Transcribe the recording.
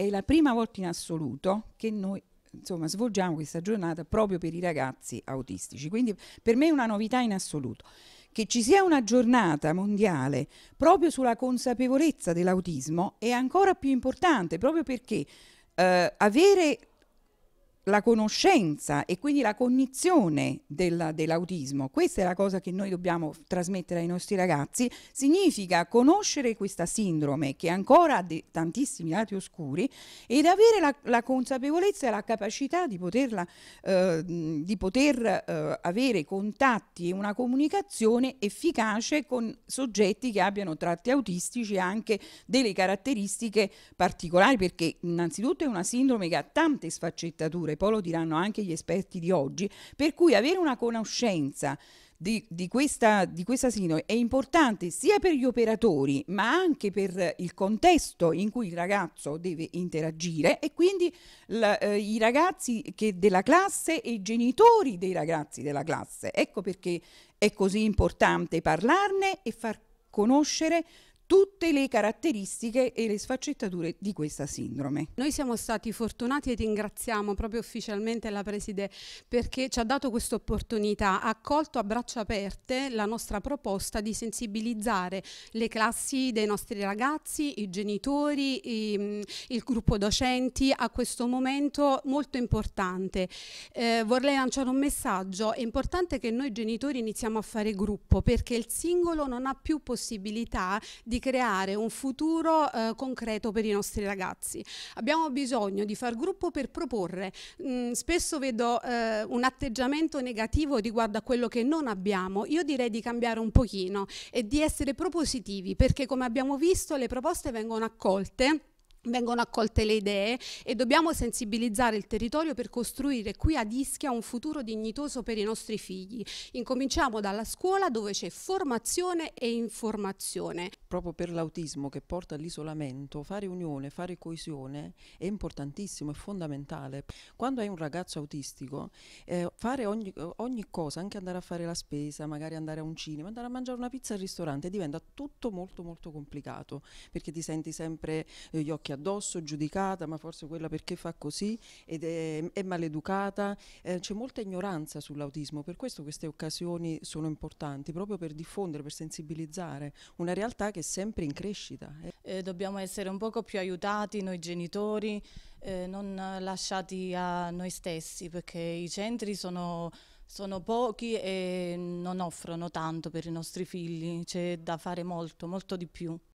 È la prima volta in assoluto che noi insomma, svolgiamo questa giornata proprio per i ragazzi autistici. Quindi per me è una novità in assoluto. Che ci sia una giornata mondiale proprio sulla consapevolezza dell'autismo è ancora più importante, proprio perché eh, avere la conoscenza e quindi la cognizione della, dell'autismo, questa è la cosa che noi dobbiamo trasmettere ai nostri ragazzi, significa conoscere questa sindrome che ancora ha de- tantissimi lati oscuri ed avere la, la, consapevolezza e la capacità di, poterla, eh, di poter eh, avere contatti e una comunicazione efficace con soggetti che abbiano tratti autistici e anche delle caratteristiche particolari, perché innanzitutto è una sindrome che ha tante sfaccettature poi lo diranno anche gli esperti di oggi, per cui avere una conoscenza di, di, questa, di questa sindrome è importante sia per gli operatori ma anche per il contesto in cui il ragazzo deve interagire e quindi la, eh, i ragazzi della classe e i genitori dei ragazzi della classe. Ecco perché è così importante parlarne e far conoscere tutte le caratteristiche e le sfaccettature di questa sindrome. Noi siamo stati fortunati e ringraziamo proprio ufficialmente la Preside perché ci ha dato questa opportunità, ha accolto a braccia aperte la nostra proposta di sensibilizzare le classi dei nostri ragazzi, i genitori, i, mm, il gruppo docenti a questo momento molto importante. Eh, vorrei lanciare un messaggio, è importante che noi genitori iniziamo a fare gruppo perché il singolo non ha più possibilità di di creare un futuro eh, concreto per i nostri ragazzi. Abbiamo bisogno di far gruppo per proporre. Mm, spesso vedo eh, un atteggiamento negativo riguardo a quello che non abbiamo. Io direi di cambiare un pochino e di essere propositivi perché come abbiamo visto le proposte vengono accolte vengono accolte le idee e dobbiamo sensibilizzare il territorio per costruire qui ad Ischia un futuro dignitoso per i nostri figli. Incominciamo dalla scuola dove c'è formazione e informazione. Proprio per l'autismo che porta all'isolamento, fare unione, fare coesione è importantissimo, è fondamentale. Quando hai un ragazzo autistico, eh, fare ogni, ogni cosa, anche andare a fare la spesa, magari andare a un cinema, andare a mangiare una pizza al ristorante, diventa tutto molto molto complicato perché ti senti sempre eh, gli occhi occhi addosso, giudicata, ma forse quella perché fa così ed è, è maleducata. Eh, c'è molta ignoranza sull'autismo, per questo queste occasioni sono importanti, proprio per diffondere, per sensibilizzare una realtà che è sempre in crescita. Eh, eh dobbiamo essere un poco più aiutati noi genitori, eh, non lasciati a noi stessi, perché i centri sono sono pochi e non offrono tanto per i nostri figli, c'è da fare molto, molto di più.